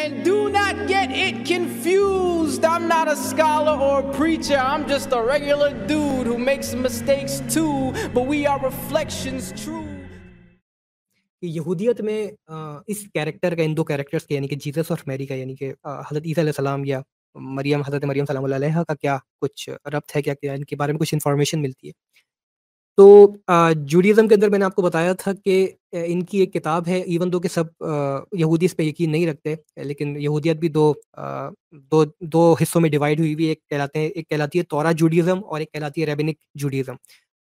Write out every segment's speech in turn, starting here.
And do not get it confused. I'm not a scholar or a preacher. I'm just a regular dude who makes mistakes too, but we are reflections true. कि यहूदियत में इस character का इन दो characters के यानी कि Jesus और Mary का यानी कि हजरत ईसा सलाम या मरियम हजरत मरियम सलाम का क्या कुछ रब्त है क्या, क्या इनके बारे में कुछ इन्फॉर्मेशन मिलती है तो जूडिज़म के अंदर मैंने आपको बताया था कि इनकी एक किताब है इवन दो कि सब यहूदी इस पर यकीन नहीं रखते लेकिन यहूदियत भी दो दो दो हिस्सों में डिवाइड हुई हुई एक कहलाते हैं एक कहलाती है तौरा जूडिज़म और एक कहलाती है रेबिनिक जूडिज़म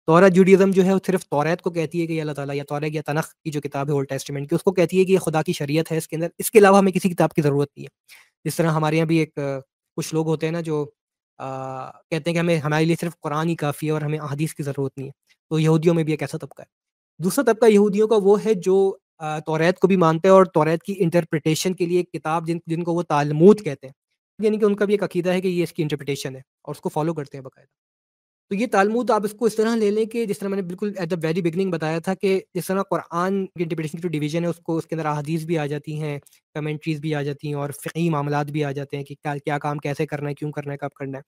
तौरा जूडिज़म जो है वो सिर्फ तौरात को कहती है कि अल्लाह ताला या तौरा या तनख की जो किताब है ओल्ड टेस्टमेंट की उसको कहती है कि ये खुदा की शरीयत है इसके अंदर इसके अलावा हमें किसी किताब की ज़रूरत नहीं है जिस तरह हमारे यहाँ भी एक कुछ लोग होते हैं ना जो कहते हैं कि हमें हमारे लिए सिर्फ कुरान ही काफ़ी है और हमें अहदीस की ज़रूरत नहीं है तो यहूदियों में भी एक ऐसा तबका है दूसरा तबका यहूदियों का वो है जो तोरेत को भी मानते हैं और तोरेत की इंटरप्रटेशन के लिए एक किताब जिन जिनको वो तालमूद कहते हैं यानी कि उनका भी एक अकीदा है कि ये इसकी इंटरप्रटेशन है और उसको फॉलो करते हैं बाकायदा तो ये तालमूद आप इसको इस तरह ले लें कि जिस तरह मैंने बिल्कुल एट द वेरी बिगनिंग बताया था कि जिस तरह कुरान की इंटरप्रिटेशन की जो डिवीजन है उसको उसके अंदर अहदीस भी आ जाती हैं कमेंट्रीज भी आ जाती हैं और फ़ी मामला भी आ जाते हैं कि क्या क्या काम कैसे करना है क्यों करना है कब करना है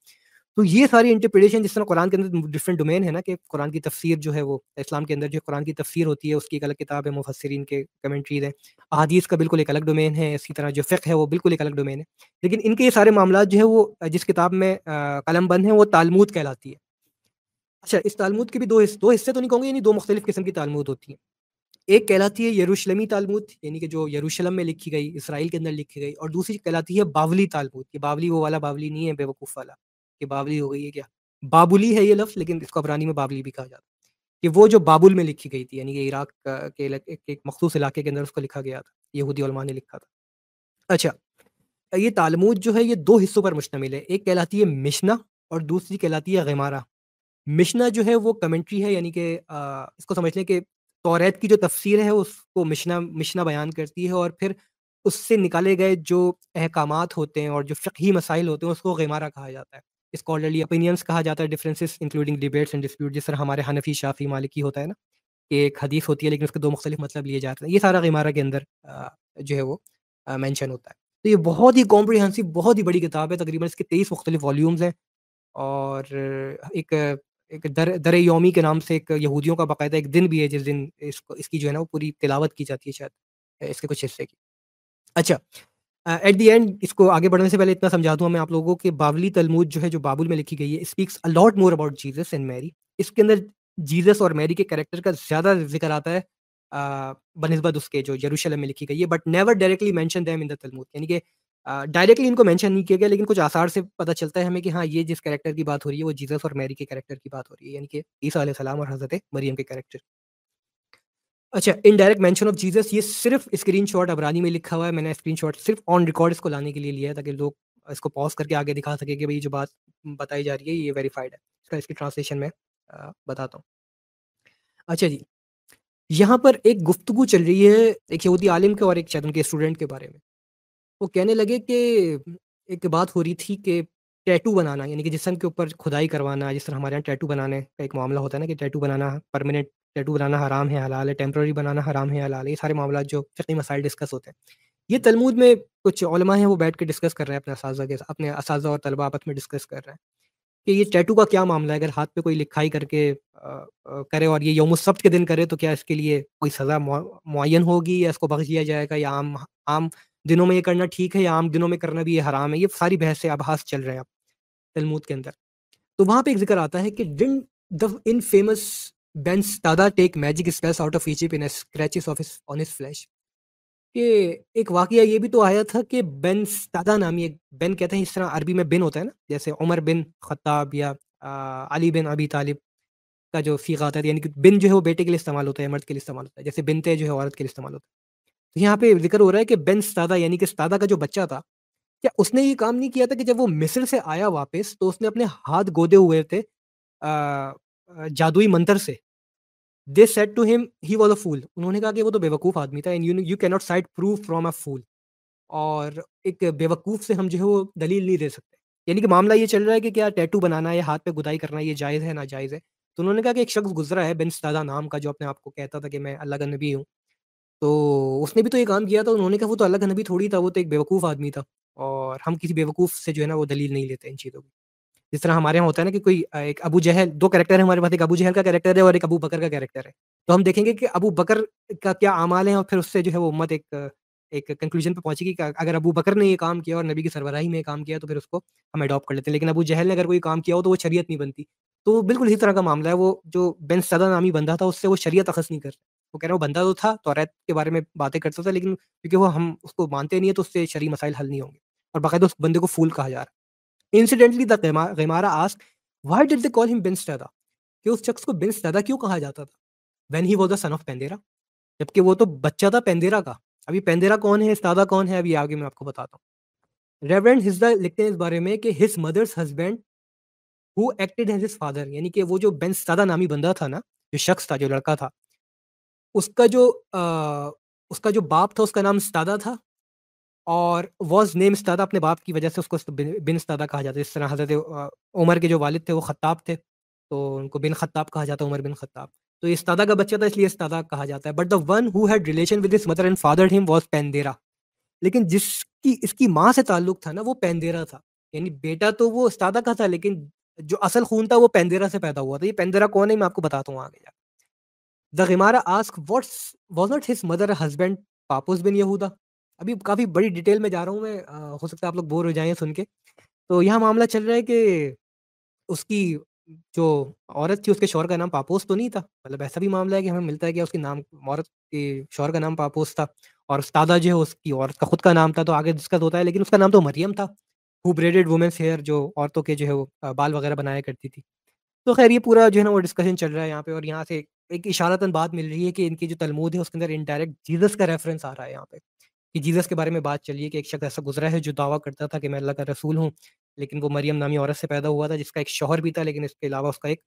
तो ये सारी इंटरप्रिटेशन जिस तरह कुरान के अंदर डिफरेंट डोमेन है ना कि कुरान की तफसीर जो है वो इस्लाम के अंदर जो कुरान की तफसीर होती है उसकी एक अलग किताब है मुफसरीन के कमेंट्रीज हैं अहदीस का बिल्कुल एक अलग डोमेन है इसी तरह जो फ़िक है वो बिल्कुल एक अलग डोमेन है लेकिन इनके ये सारे मामला जो है वो जिस किताब में कलम बंद है वो तालमूद कहलाती है अच्छा इस तालमूद के भी दो हिस्से दो हिस्से तो नहीं कहूँगे यानी दो मुख्तलिफ किस्म की तालमूद होती है एक कहलाती है यरूशलमी तालमूद यानी कि जो यरूशलम में लिखी गई इसराइल के अंदर लिखी गई और दूसरी कहलाती है बावली तालमूद ये बावली वो वाला बावली नहीं है बेवकूफ़ वाला ये बावली हो गई है क्या बाबुली है ये लफ्ज़ लेकिन इसको अबरानी में बावली भी कहा जाता है कि वो जो बाबुल में लिखी गई थी यानी कि इराक के एक, एक मखसूस इलाके के अंदर उसको लिखा गया था यहूदी ने लिखा था अच्छा ये तालमूद जो है ये दो हिस्सों पर मुश्तमिल है एक कहलाती है मिशना और दूसरी कहलाती है गमारा मिशना जो है वो कमेंट्री है यानी कि इसको समझ लें कि तोरेत की जो तफसीर है उसको मिशना मिशना बयान करती है और फिर उससे निकाले गए जो अहकाम होते हैं और जो फ़ी मसाइल होते हैं उसको गेमारा कहा जाता है स्कॉलरली ओपिनियंस कहा जाता है differences including debates and dispute जिस तरह हमारे हनफी शाफी मालिकी होता है ना कि एक हदीस होती है लेकिन उसके दो मुख्तलिफ मतलब लिए जाते हैं ये सारा गेमारा के अंदर जो है वो मैंशन होता है तो ये बहुत ही कॉम्प्रिहेंसिव बहुत ही बड़ी किताब है तकरीबन इसके तेईस मुख्तलिफ वॉल्यूम्स हैं और एक एक दर दर योमी के नाम से एक यहूदियों का बाकायदा एक दिन भी है जिस दिन इसको इसकी जो है ना वो पूरी तिलावत की जाती है शायद इसके कुछ हिस्से की अच्छा एट द एंड इसको आगे बढ़ने से पहले इतना समझा दूँ मैं आप लोगों को बावली तलमूद जो है जो बाबुल में लिखी गई है speaks a lot more about Jesus and Mary इसके अंदर जीजस और मैरी के करेक्टर का ज़्यादा जिक्र आता है बनस्बत उसके जो यरूशलम में लिखी गई है but never directly mention them in the Talmud यानी कि डायरेक्टली इनको मेंशन नहीं किया गया लेकिन कुछ आसार से पता चलता है हमें कि हाँ ये जिस कैरेक्टर की बात हो रही है वो जीसस और मैरी के कैरेक्टर की बात हो रही है यानी कि ईसा सलाम और हजरत मरियम के कैरेक्टर अच्छा इनडायरेक्ट मेंशन ऑफ जीसस ये सिर्फ स्क्रीनशॉट अबरानी में लिखा हुआ है मैंने स्क्रीनशॉट सिर्फ ऑन रिकॉर्ड इसको लाने के लिए लिया है ताकि लोग इसको पॉज करके आगे दिखा सके कि भाई जो बात बताई जा रही है ये वेरीफाइड है इसका इसकी ट्रांसलेशन में बताता हूँ अच्छा जी यहाँ पर एक गुफ्तगु चल रही है एक यहूदी आलिम के और एक शायद उनके स्टूडेंट के बारे में वो कहने लगे कि एक बात हो रही थी कि टैटू बनाना यानी कि जिसम के ऊपर खुदाई करवाना जिस तरह हमारे यहाँ टैटू बनाने का एक मामला होता है ना कि टैटू बनाना परमानेंट टैटू बनाना हराम है हलाल है टेम्प्रेरी बनाना हराम है हलाल है ये सारे मामला जो फिकी मसाइल डिस्कस होते हैं ये तलमूद में कुछ हैं वो बैठ के डिस्कस कर रहे हैं अपने इस के अपने इस और तलबा आपस में डिस्कस कर रहे हैं कि ये टैटू का क्या मामला है अगर हाथ पे कोई लिखाई करके करे और ये यौम सब्त के दिन करे तो क्या इसके लिए कोई सज़ा मुन होगी या इसको बख्श दिया जाएगा या आम आम दिनों में ये करना ठीक है या आम दिनों में करना भी ये हराम है ये सारी बहस से आभास चल रहे हैं अब तलमूद के अंदर तो वहाँ पे एक जिक्र आता है कि डिन the in infamous Ben's Stada take magic spells out of Egypt in scratches of is on his flesh ये एक वाक्य ये भी तो आया था कि बेन दादा नामी एक बेन कहते हैं इस तरह अरबी में बिन होता है ना जैसे उमर बिन खताब या अली बिन अभी तालिब का जो फीका आता है यानी कि बिन जो है वो बेटे के लिए इस्तेमाल होता है मर्द के लिए इस्तेमाल होता है जैसे बिनते जो है औरत के लिए इस्तेमाल होता है यहाँ पे जिक्र हो रहा है कि बेन स्तादा यानी कि स्तादा का जो बच्चा था क्या उसने ये काम नहीं किया था कि जब वो मिस्र से आया वापस तो उसने अपने हाथ गोदे हुए थे जादुई मंत्र से they said to him he was a fool उन्होंने कहा कि वो तो बेवकूफ़ आदमी था and you you cannot side prove from a fool और एक बेवकूफ़ से हम जो है वो दलील नहीं दे सकते यानी कि मामला ये चल रहा है कि क्या टैटू बनाना या हाथ पे गुदाई करना ये जायज़ है ना जायज़ है तो उन्होंने कहा कि एक शख्स गुजरा है बिन सदा नाम का जो अपने आप को कहता था कि मैं अल्लाह का नबी हूँ तो उसने भी तो ये काम किया था उन्होंने कहा वो तो अलग नबी थोड़ी था वो तो एक बेवकूफ़ आदमी था और हम किसी बेवकूफ़ से जो है ना वो दलील नहीं लेते इन चीज़ों की जिस तरह हमारे यहाँ होता है ना कि कोई एक अबू जहल दो कैरेक्टर है हमारे पास एक अबू जहल का कैरेक्टर है और एक अबू बकर का कैरेक्टर है तो हम देखेंगे कि अबू बकर का क्या अमाल है और फिर उससे जो है वो उम्मत एक एक कंक्लूजन पे पहुंचेगी कि अगर अबू बकर ने ये काम किया और नबी की सरबराही में काम किया तो फिर उसको हम अडॉप्ट कर लेते हैं लेकिन अबू जहल ने अगर कोई काम किया हो तो वो शरीयत नहीं बनती तो बिल्कुल इसी तरह का मामला है वो जो बेन सदा नामी बंदा था उससे वो शरीयत अखस नहीं कर वो कह रहा है वो बंदा तो था तो रैत के बारे में बातें करता था लेकिन क्योंकि वो हम उसको मानते नहीं है तो उससे शरी मसाइल हल नहीं होंगे और बाकायदा उस बंदे को फूल कहा जा रहा है incidentally they ask why did they call him Ben Stada कि उस शख्स को बिन स्टैदा क्यों कहा जाता था when he was the son of Pandera जबकि वो तो बच्चा था पेंदेरा का अभी पेंदेरा कौन है इस्तादा कौन है अभी आगे मैं आपको बताता हूँ रेवरेंड हिजदा लिखते हैं इस बारे में कि his mother's husband who acted as his father यानी कि वो जो बेंस दादा नामी बंदा था ना जो शख्स था जो लड़का था उसका जो आ, उसका जो बाप था उसका नाम स्तादा था और वॉज नेम स्तादा अपने बाप की वजह से उसको बिन स्तादा कहा जाता है इस तरह हजरत उमर के जो वालिद थे वो खत्ताब थे तो उनको बिन खत्ताब कहा जाता है उमर बिन खत्ताब तो इस्तादा का बच्चा था इसलिए इस्तादा कहा जाता है but the one who had relation with his mother and father him was Pandera लेकिन जिसकी इसकी माँ से ताल्लुक था ना वो पेंदेरा था यानी बेटा तो वो उस्तादा का था लेकिन जो असल खून था वो पेंदेरा से पैदा हुआ था ये पेंदेरा कौन है मैं आपको बताता हूँ आगे जाकर the Gemara ask what's was not his mother husband Pappos ben Yehuda अभी काफ़ी बड़ी डिटेल में जा रहा हूँ मैं आ, हो सकता है आप लोग बोर हो जाए सुन के तो यह मामला चल रहा है कि उसकी जो औरत थी उसके शोर का नाम पापोस तो नहीं था मतलब ऐसा भी मामला है कि हमें मिलता है कि उसके नाम औरत के शोर का नाम पापोस था और उसदा जो है उसकी औरत का खुद का नाम था तो आगे डिस्कस होता है लेकिन उसका नाम तो मरियम था हु ब्रेडेड वुमेंस हेयर जो औरतों के जो है वो बाल वगैरह बनाया करती थी तो खैर ये पूरा जो है ना वो डिस्कशन चल रहा है यहाँ पे और यहाँ से एक इशारतन बात मिल रही है कि इनकी जो तलमूद है उसके अंदर इनडायरेक्ट जीसस का रेफरेंस आ रहा है यहाँ पे कि जीसस के बारे में बात चलिए कि एक शख्स ऐसा गुजरा है जो दावा करता था कि मैं अल्लाह का रसूल हूँ लेकिन वो मरियम नामी औरत से पैदा हुआ था जिसका एक शोहर भी था लेकिन इसके अलावा उसका एक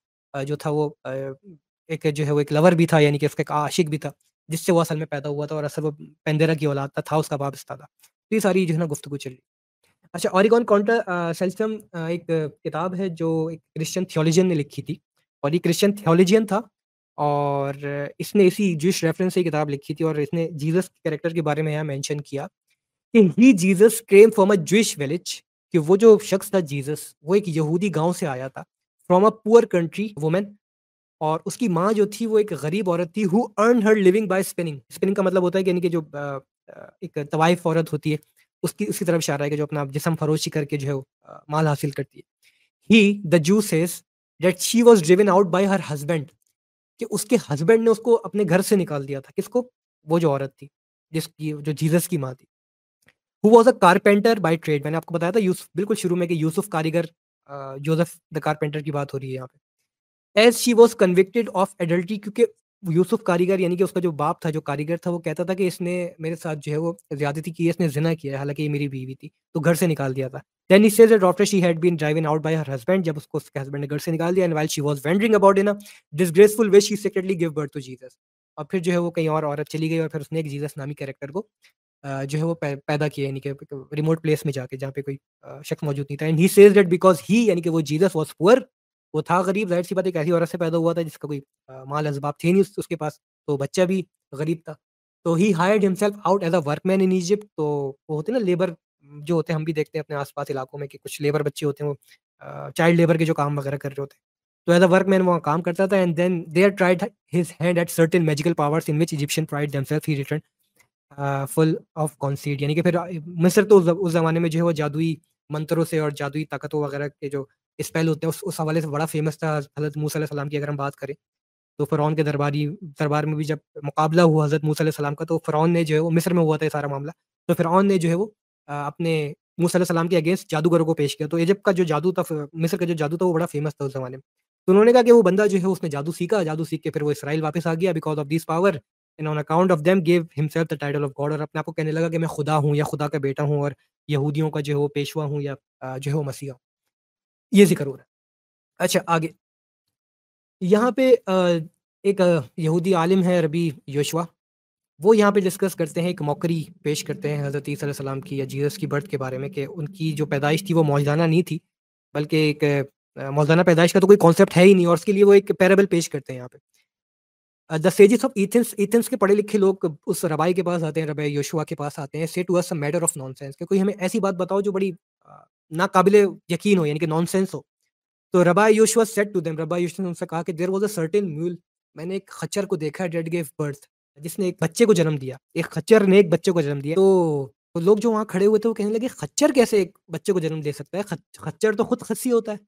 जो था वो एक जो है वो एक लवर भी था यानी कि उसका एक आशिक भी था जिससे वो असल में पैदा हुआ था और असल वो पेंदेरा की औलाद था, उसका वापस्ता था तो ये सारी जो है ना गुफ्तु चल रही अच्छा ऑरिगॉन कॉन्ट्रा सेल्सम एक किताब है जो एक क्रिश्चियन थियोलॉजियन ने लिखी थी और ये क्रिश्चियन थियोलॉजियन था और इसने इसी जिस रेफरेंस से किताब लिखी थी और इसने जीसस कैरेक्टर के बारे में यहाँ मेंशन किया कि he Jesus came from a Jewish village कि वो जो शख्स था जीसस वो एक यहूदी गांव से आया था from a poor country woman और उसकी माँ जो थी वो एक गरीब औरत थी who earn her living by spinning spinning का मतलब होता है कि यानी कि जो एक तवाइफ औरत होती है उसकी उसकी तरफ इशारा है कि जो अपना जिसम फरोशी करके जो है माल हासिल करती है he the Jew says that she was driven out by her husband कि उसके हस्बैंड ने उसको अपने घर से निकाल दिया था किसको वो जो औरत थी जिसकी जो जीसस की माँ थी who was a carpenter by trade मैंने आपको बताया था यूसुफ बिल्कुल शुरू में कि यूसुफ कारीगर जोसेफ द कारपेंटर की बात हो रही है यहाँ पे as she was convicted of adultery क्योंकि यूसुफ कारीगर यानी कि उसका जो बाप था जो कारीगर था वो कहता था कि इसने मेरे साथ जो है वो ज्यादती की इसने जिना किया हालांकि ये मेरी बीवी थी तो घर से निकाल दिया था then is says doctor she had been driving out by her husband जब उसको उसके हस्बैंड ने घर से निकाल दिया and while she was wandering about in disgraceful way she secretly give birth to Jesus और फिर जो है वो कहीं और औरत चली गई और फिर उसने एक जीसस नामी कैरेक्टर को जो है वो पैदा किया यानी कि रिमोट प्लेस में जाके जहाँ पे कोई शख्स मौजूद नहीं था and he says that because he यानी कि वो जीसस वॉज पुअर वो था गरीब जाहिर सी बात एक ऐसी औरत से पैदा हुआ था जिसका कोई माल अजबाब थे नहीं उसके पास तो बच्चा भी गरीब था तो he hired himself out as a workman in Egypt तो वो होते ना लेबर जो होते हैं हम भी देखते हैं अपने आसपास इलाकों में कि कुछ लेबर बच्चे होते हैं वो चाइल्ड लेबर के जो काम वगैरह कर रहे होते हैं तो एज अ वर्क मैन वहाँ काम करता था and then there tried his hand at certain magical powers in which Egyptian pride themselves he return full of conceit यानी कि फिर मिस्र तो उस जमाने में जो है वो जादुई मंत्रों से और जादुई ताकतों वगैरह के जो स्पेल होते हैं उस उस हवाले से बड़ा फेमस था हज़रत मूसम की अगर हम बात करें तो फ़रौन के दरबारी दरबार में भी जब मुकाबला हुआ हज़रत मूसम का तो फ़रौन ने जो है वो मिस्र में हुआ था ये सारा मामला तो फ़िरौन ने जो है वो अपने मूसम के अगेंस्ट जादूगरों को पेश किया तो एजप का जो जादू था मिस्र का जो जादू था वो बड़ा फेमस था उस ज़माने में तो उन्होंने कहा कि वो बंदा जो है उसने जादू सीखा जादू सीख के फिर वो इसराइल वापस आ गया because of this power and on account of them gave himself the title of God और अपने आपको कहने लगा कि मैं खुदा हूँ या खुदा का बेटा हूँ और यहूदियों का जो है वो पेशवा हूँ या जो है वो मसीहा हूँ ये जिक्र हो रहा है अच्छा आगे यहाँ पे एक यहूदी आलिम है रबी योशवा वो यहाँ पे डिस्कस करते हैं एक मौकरी पेश करते हैं हज़रत सलाम की या जीसस की बर्थ के बारे में कि उनकी जो पैदाइश थी वो मौजाना नहीं थी बल्कि एक मौजाना पैदाइश का तो कोई कॉन्सेप्ट है ही नहीं और उसके लिए वो एक पैराबल पेश करते हैं यहाँ पे the sages of Athens Athens के पढ़े लिखे लोग उस रबाई के पास आते हैं रबाई योशुआ के पास आते हैं say to us matter of nonsense कोई हमें ऐसी बात बताओ जो बड़ी नाकाबिल यकीन हो यानी कि नॉनसेंस हो तो रबा यूशवा सेट टू देम रबा यूश ने उनसे कहा कि there was a certain mule मैंने एक खच्चर को देखा डेड गेव बर्थ जिसने एक बच्चे को जन्म दिया एक खच्चर ने एक बच्चे को जन्म दिया तो तो लोग जो वहाँ खड़े हुए थे वो कहने लगे खच्चर कैसे एक बच्चे को जन्म दे सकता है खच्चर तो खुद खसी होता है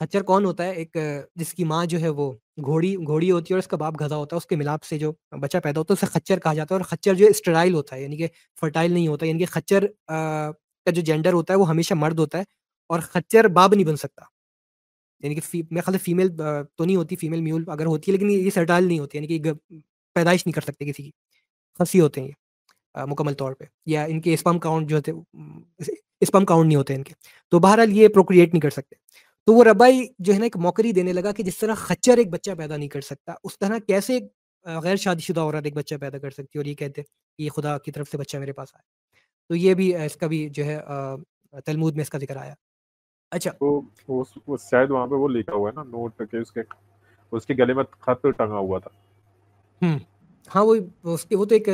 खच्चर कौन होता है एक जिसकी माँ जो है वो घोड़ी घोड़ी होती है और उसका बाप गधा होता है उसके मिलाप से जो बच्चा पैदा होता है उसे खच्चर कहा जाता है और खच्चर जो है स्टराइल होता है यानी कि फर्टाइल नहीं होता यानी कि खच्चर का जो जेंडर होता है वो हमेशा मर्द होता है और खच्चर बाब नहीं बन सकता यानी कि मेरे ख्याल फीमेल तो नहीं होती फीमेल म्यूल अगर होती है लेकिन ये सर्टाइल नहीं होती यानी कि पैदाइश नहीं कर सकते किसी की खसी होते हैं ये मुकम्मल तौर पे या इनके स्पम काउंट जो होते स्पम काउंट नहीं होते इनके तो बहरहाल ये प्रोक्रिएट नहीं कर सकते तो वो रबाई जो है ना एक मौकरी देने लगा कि जिस तरह खच्चर एक बच्चा पैदा नहीं कर सकता उस तरह कैसे एक गैर शादीशुदा औरत एक बच्चा पैदा कर सकती है और ये कहते हैं कि ये खुदा की तरफ से बच्चा मेरे पास आया तो ये भी इसका भी जो है तलमूद में इसका जिक्र आया अच्छा तो वो, वो शायद वहाँ पे वो लिखा हुआ है ना नोट के उसके उसके गले में खत टंगा हुआ था हम्म हाँ वो उसके वो तो एक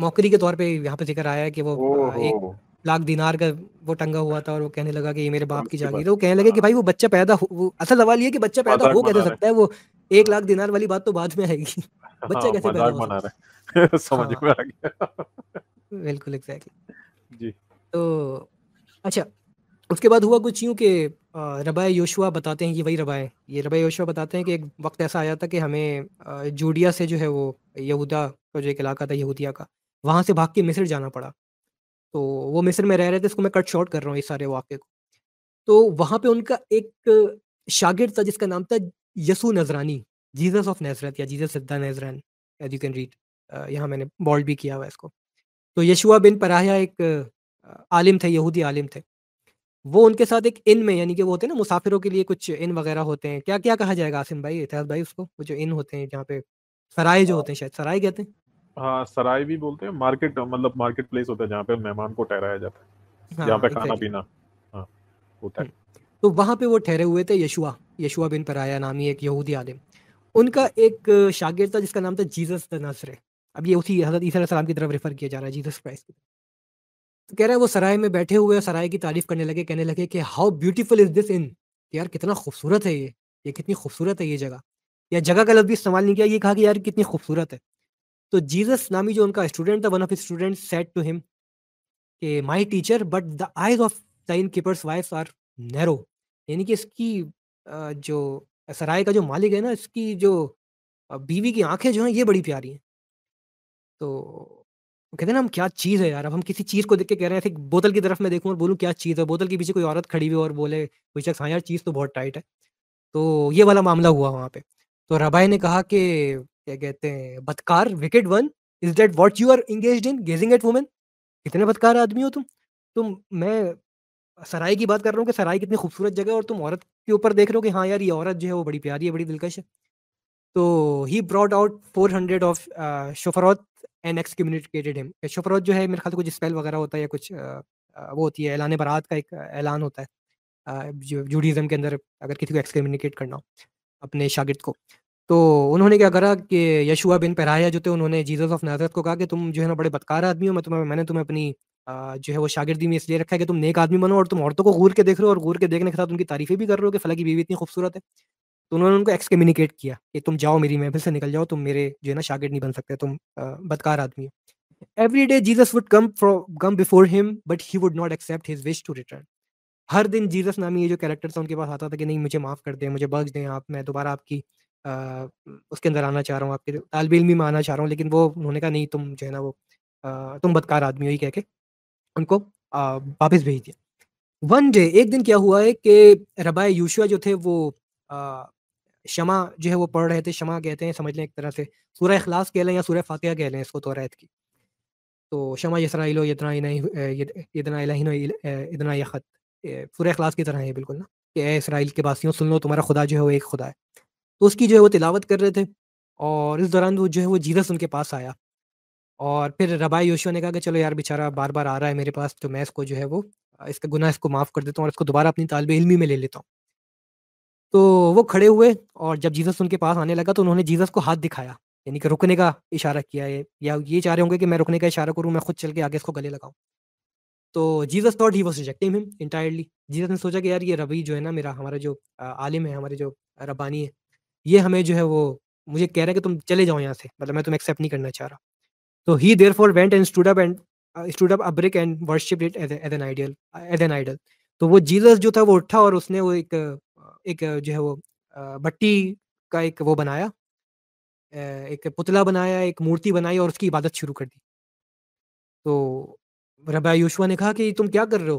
मौकरी के तौर पे यहाँ पे जिक्र आया है कि वो ओ, एक लाख दिनार का वो टंगा हुआ था और वो कहने लगा कि ये मेरे बाप की जागीर तो है वो कहने लगे कि हाँ। भाई वो बच्चा पैदा हो असल सवाल ये कि बच्चा पैदा हो कैसे सकता है वो एक लाख हाँ। दिनार वाली बात तो बाद में आएगी बच्चा हाँ, कैसे पैदा हो समझ में आ गया बिल्कुल एग्जैक्टली जी तो अच्छा उसके बाद हुआ कुछ यूँ कि रबाय योशुआ बताते हैं ये वही रबाय ये रबाय योशुआ बताते हैं कि एक वक्त ऐसा आया था कि हमें जूडिया से जो है वो यहूदा का जो एक इलाका था यहूदिया का वहाँ से भाग के मिस्र जाना पड़ा तो वो मिस्र में रह रहे थे इसको मैं कट शॉर्ट कर रहा हूँ इस सारे वाक्य को तो वहाँ पे उनका एक शागिर था जिसका नाम था Yeshu Nazarene Jesus of Nazareth या जीसस सिद्धा नजरान एज यू कैन रीड यहाँ मैंने बॉल्ड भी किया हुआ इसको तो यशुआ बिन पराया एक आलिम थे यहूदी आलिम थे वो उनके साथ एक इन में यानी कि वो होते हैं ना मुसाफिरों के लिए कुछ इन वगैरह होते हैं क्या क्या कहा जाएगा आसिम भाई इतिहास भाई उसको वो जो इन होते हैं जहाँ पे सराय जो हाँ। होते हैं शायद सराय कहते हैं हाँ सराय भी बोलते हैं मार्केट मतलब मार्केट प्लेस होता है जहाँ पे मेहमान को ठहराया जाता है हाँ, जहाँ पे हाँ, खाना पीना हाँ, होता है हम्म, तो वहाँ पे वो ठहरे हुए थे यशुआ यशुआ बिन पराया नामी एक यहूदी आलिम उनका एक शागिर था जिसका नाम था जीसस द नसरे अब ये उसी हजरत ईसा सलाम की तरफ रेफर किया जा रहा है जीसस क्राइस्ट की तो कह रहा है वो सराय में बैठे हुए सराय की तारीफ करने लगे कहने लगे कि how beautiful is this inn यार कितना खूबसूरत है ये ये कितनी खूबसूरत है ये जगह या जगह का लफ्ज भी इस्तेमाल नहीं किया ये कहा कि यार कितनी खूबसूरत है तो जीसस नामी जो उनका स्टूडेंट था one of student said to him कि my teacher but the eyes of the innkeeper's wife are narrow यानी कि इसकी जो सराय का जो मालिक है ना इसकी जो बीवी की आंखें जो हैं ये बड़ी प्यारी हैं तो कहते हैं ना हम क्या चीज़ है यार अब हम किसी चीज़ को देख के कह रहे हैं ऐसे बोतल की तरफ मैं देखूँ और बोलूँ क्या चीज़ है बोतल के पीछे कोई औरत खड़ी हुई और बोले कोई शख्स हाँ यार चीज़ तो बहुत टाइट है तो ये वाला मामला हुआ वहाँ पे तो रबाई ने कहा कि क्या कहते हैं बदकार wicked one is that what you are engage in gazing at women कितने बदकार आदमी हो तुम तुम मैं सराय की बात कर रहा हूँ कि सराय कितनी खूबसूरत जगह है और तुम औरत के ऊपर देख रहे हो कि हाँ यार ये औरत जो है वो बड़ी प्यारी है बड़ी दिलकश है तो he brought out four hundred of shofarot and excommunicated him shofarot जो है मेरे ख्याल कुछ स्पेल वगैरह होता है या कुछ uh, uh, वो होती है ऐलान बारात का एक uh, ऐलान होता है जूडिज़म के अंदर अगर किसी को एक्सकम्युनिकेट करना हो अपने शागिद को तो उन्होंने क्या करा कि यशुआ बिन पहराया जो थे उन्होंने जीजस ऑफ नजरत को कहा कि तुम जो है ना बड़े बदकार आदमी हो मैं तुम्हें मैंने तुम्हें अपनी जो है वो शागिर्दी में इसलिए रखा है कि तुम नेक आदमी बनो और तुम औरतों को घूर के देख रहे हो और घूर के देखने के साथ उनकी तारीफें भी कर रहे हो कि फलाकी बीवी इतनी खूबसूरत है तो उन्होंने उनको एक्सकम्युनिकेट किया कि तुम जाओ मेरी महफिल से निकल जाओ तुम मेरे जो है ना शागिर्द नहीं बन सकते तुम बदकार आदमी हो every day Jesus would come come before him but he would not accept his wish to return हर दिन जीजस नामी ये जो कैरेक्टर था उनके पास आता था कि नहीं मुझे माफ़ कर दें मुझे बख्श दें आप मैं दोबारा आपकी आ, उसके अंदर आना चाह रहा हूँ आपके तालब इलमी में आना चाह रहा हूँ लेकिन वो उन्होंने कहा नहीं तुम जो है ना वो आ, तुम बदकार आदमी हो ही कह के उनको वापस भेज दिया वन डे एक दिन क्या हुआ है कि रबाय यूशुआ जो थे वो आ, शमा जो है वो पढ़ रहे थे शमा कहते हैं समझ लें एक तरह से सूर्य अखलास कह लें या सूर्य फातिया कह लें इसको तो रैत की तो शमा यसराइलो यदना यदना यदना यखत सूर्य अखलास की तरह है बिल्कुल ना कि ए इसराइल के वासियों सुन लो तुम्हारा खुदा जो है वो एक खुदा है तो उसकी जो है वो तिलावत कर रहे थे और इस दौरान वो जो है वो जीसस उनके पास आया और फिर रबाई योशो ने कहा कि चलो यार बेचारा बार बार आ रहा है मेरे पास तो मैं इसको जो है वो इसका गुनाह इसको माफ़ कर देता हूँ और इसको दोबारा अपनी तालब इलमी में ले लेता हूँ तो वो खड़े हुए और जब जीसस उनके पास आने लगा तो उन्होंने जीसस को हाथ दिखाया यानी कि रुकने का इशारा किया है या ये चाह रहे होंगे कि मैं रुकने का इशारा करूँ मैं खुद चल के आगे इसको गले लगाऊँ तो Jesus thought he was rejecting him entirely Jesus ने सोचा कि यार ये रवि जो है ना मेरा हमारा जो आलिम है हमारे जो रबानी है ये हमें जो है वो मुझे कह रहा है कि तुम चले जाओ यहाँ से मतलब मैं तुम्हें एक्सेप्ट नहीं करना चाह रहा तो he therefore went and stood up and stood up a brick and worship it as an ideal as an idol तो वो जीसस जो था वो उठा और उसने वो एक एक जो है वो भट्टी का एक वो बनाया एक पुतला बनाया एक मूर्ति बनाई और उसकी इबादत शुरू कर दी तो रबा यूशवा ने कहा कि तुम क्या कर रहे हो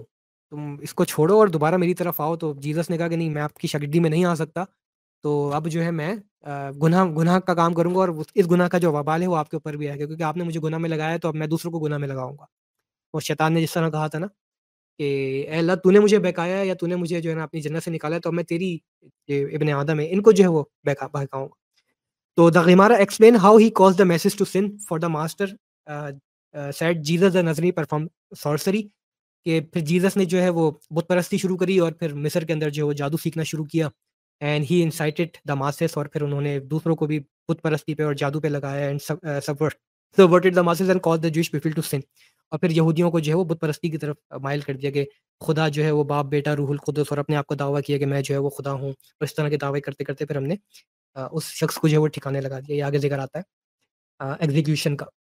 तुम इसको छोड़ो और दोबारा मेरी तरफ आओ तो जीसस ने कहा कि नहीं मैं आपकी शगडी में नहीं आ सकता तो अब जो है मैं गुनाह गुनाह का काम करूंगा और इस गुनाह का जो वबाल है वो आपके ऊपर भी आएगा क्योंकि आपने मुझे गुनाह में लगाया तो अब मैं दूसरों को गुनाह में लगाऊंगा और शैतान ने जिस तरह कहा था ना कि अल्लाह तूने मुझे बहकाया या तूने मुझे जो है ना अपनी जन्नत से निकाला तो मैं तेरी इबन आदम है इनको जो है वो बहका बहकाऊंगा तो the Gemara explain how he cause the message to sin for the master said Jesus the Nazarene perform sorcery कि फिर जीजस ने जो है वो बुत परस्ती शुरू करी और फिर मिसर के अंदर जो है वो जादू सीखना शुरू किया and he incited the masses और फिर उन्होंने दूसरों को भी बुत परस्ती पे और जादू पे लगाया and subverted the masses and call the Jewish people to sin और फिर यहूदियों को जो है वो बुत परस्ती की तरफ माइल कर दिया कि खुदा जो है वो बाप बेटा रूहुल खुदस और अपने आप को दावा किया कि मैं जो है वो खुदा हूँ और तो इस तरह के दावे करते करते फिर हमने उस शख्स को जो है वो ठिकाने लगा दिया ये आगे जिक्र आता है एग्जीक्यूशन का